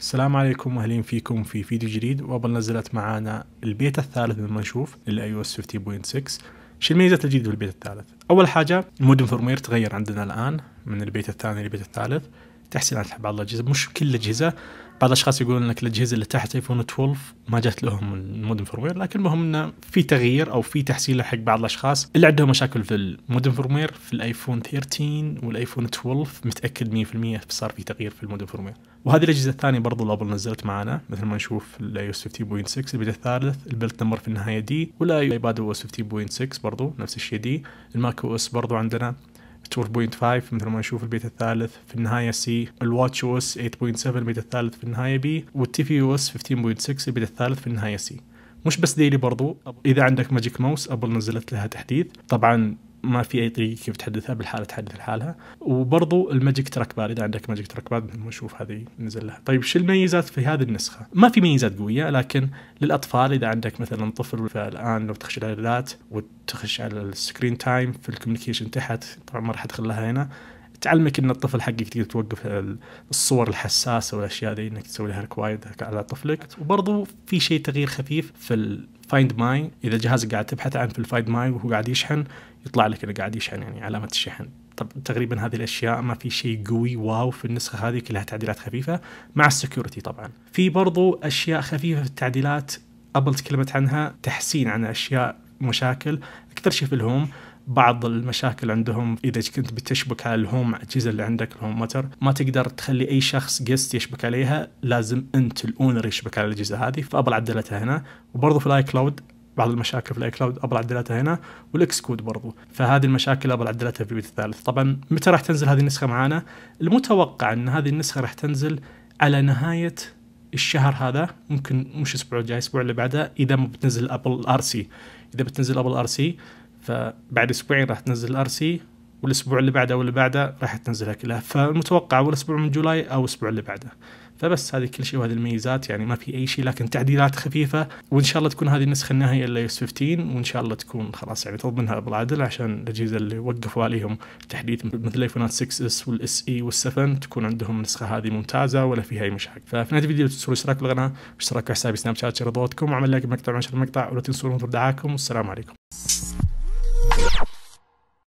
السلام عليكم واهلين فيكم في فيديو جديد وابل نزلت معانا البيت الثالث من ما نشوف للاي او اس 50.6 شو الميزات الجديدة في البيت الثالث؟ اول حاجة المودم فورمير تغير عندنا الان من البيت الثاني للبيت الثالث تحسينات بعض الاجهزه مش كل الاجهزه بعض الاشخاص يقولون انك الاجهزه اللي تحت ايفون 12 ما جات لهم المودم فيرموير لكن المهم انه في تغيير او في تحسين حق بعض الاشخاص اللي عندهم مشاكل في المودم فيرموير في الايفون 13 والايفون 12 متاكد 100% صار في تغيير في المودم فيرموير وهذه الاجهزه الثانيه برضو الابل نزلت معنا مثل ما نشوف الاي اس 15.6 البيت الثالث البلت نمبر في النهايه دي والايباد او اس 15.6 برضو نفس الشيء دي الماك او اس برضو عندنا 4.5 مثل ما نشوف البيت الثالث في النهاية سي الواتش او اس 8.7 البيت الثالث في النهاية بي والتي في او اس 15.6 البيت الثالث في النهاية سي مش بس ديلي برضو اذا عندك ماجيك ماوس ابل نزلت لها تحديث طبعا ما في اي طريقه كيف تحدثها بالحاله تحدث لحالها وبرضو الماجيك تراك باد اذا عندك ماجيك تراك باد مثل ما اشوف هذه نزل لها طيب شو الميزات في هذه النسخه ما في ميزات قويه لكن للاطفال اذا عندك مثلا طفل فالان لو تخش على الالات وتخش على السكرين تايم في الكوميونيكيشن تحت طبعا ما راح ادخل لها هنا تعلمك ان الطفل حقك تقدر توقف الصور الحساسه والاشياء ذي انك تسوي لها ريكوايرد على طفلك وبرضه في شيء تغيير خفيف في الفايند ماي اذا جهازك قاعد تبحث عن في الفايند ماي وهو قاعد يشحن يطلع لك انه قاعد يشحن يعني علامه الشحن تقريبا هذه الاشياء ما في شيء قوي واو في النسخه هذه كلها تعديلات خفيفه مع السكيورتي طبعا في برضو اشياء خفيفه في التعديلات ابل تكلمت عنها تحسين عن اشياء مشاكل اكثر شيء في الهوم بعض المشاكل عندهم اذا كنت بتشبك على الهوم الاجهزه اللي عندك الهوم متر ما تقدر تخلي اي شخص جست يشبك عليها لازم انت الاونر يشبك على الاجهزه هذه فابل عدلتها هنا وبرضه في الاي كلاود بعض المشاكل في الاي كلاود ابل عدلتها هنا والاكس كود برضو فهذه المشاكل ابل عدلتها في البيت الثالث طبعا متى راح تنزل هذه النسخه معانا المتوقع ان هذه النسخه راح تنزل على نهايه الشهر هذا ممكن مش الاسبوع الجاي الاسبوع اللي بعده اذا ما بتنزل ابل ار سي اذا بتنزل ابل ار سي فبعد اسبوعين راح تنزل الار سي والاسبوع اللي بعده واللي بعده راح تنزلها كلها فالمتوقع اول اسبوع من جولاي او الاسبوع اللي بعده فبس هذه كل شيء وهذه الميزات يعني ما في اي شيء لكن تعديلات خفيفه وان شاء الله تكون هذه النسخه النهائيه للايوس 15 وان شاء الله تكون خلاص يعني تضمنها ابل عدل عشان الاجهزه اللي وقفوا عليهم تحديث مثل الايفونات 6 اس والاس اي وال7 تكون عندهم النسخه هذه ممتازه ولا فيها اي مشاكل ففي نهايه الفيديو تنسوا الاشتراك بالقناه واشتراك في حسابي سناب شات شرطوتكم وعمل لايك مقطع مع المقطع ولا تنسون دعاكم والسلام عليكم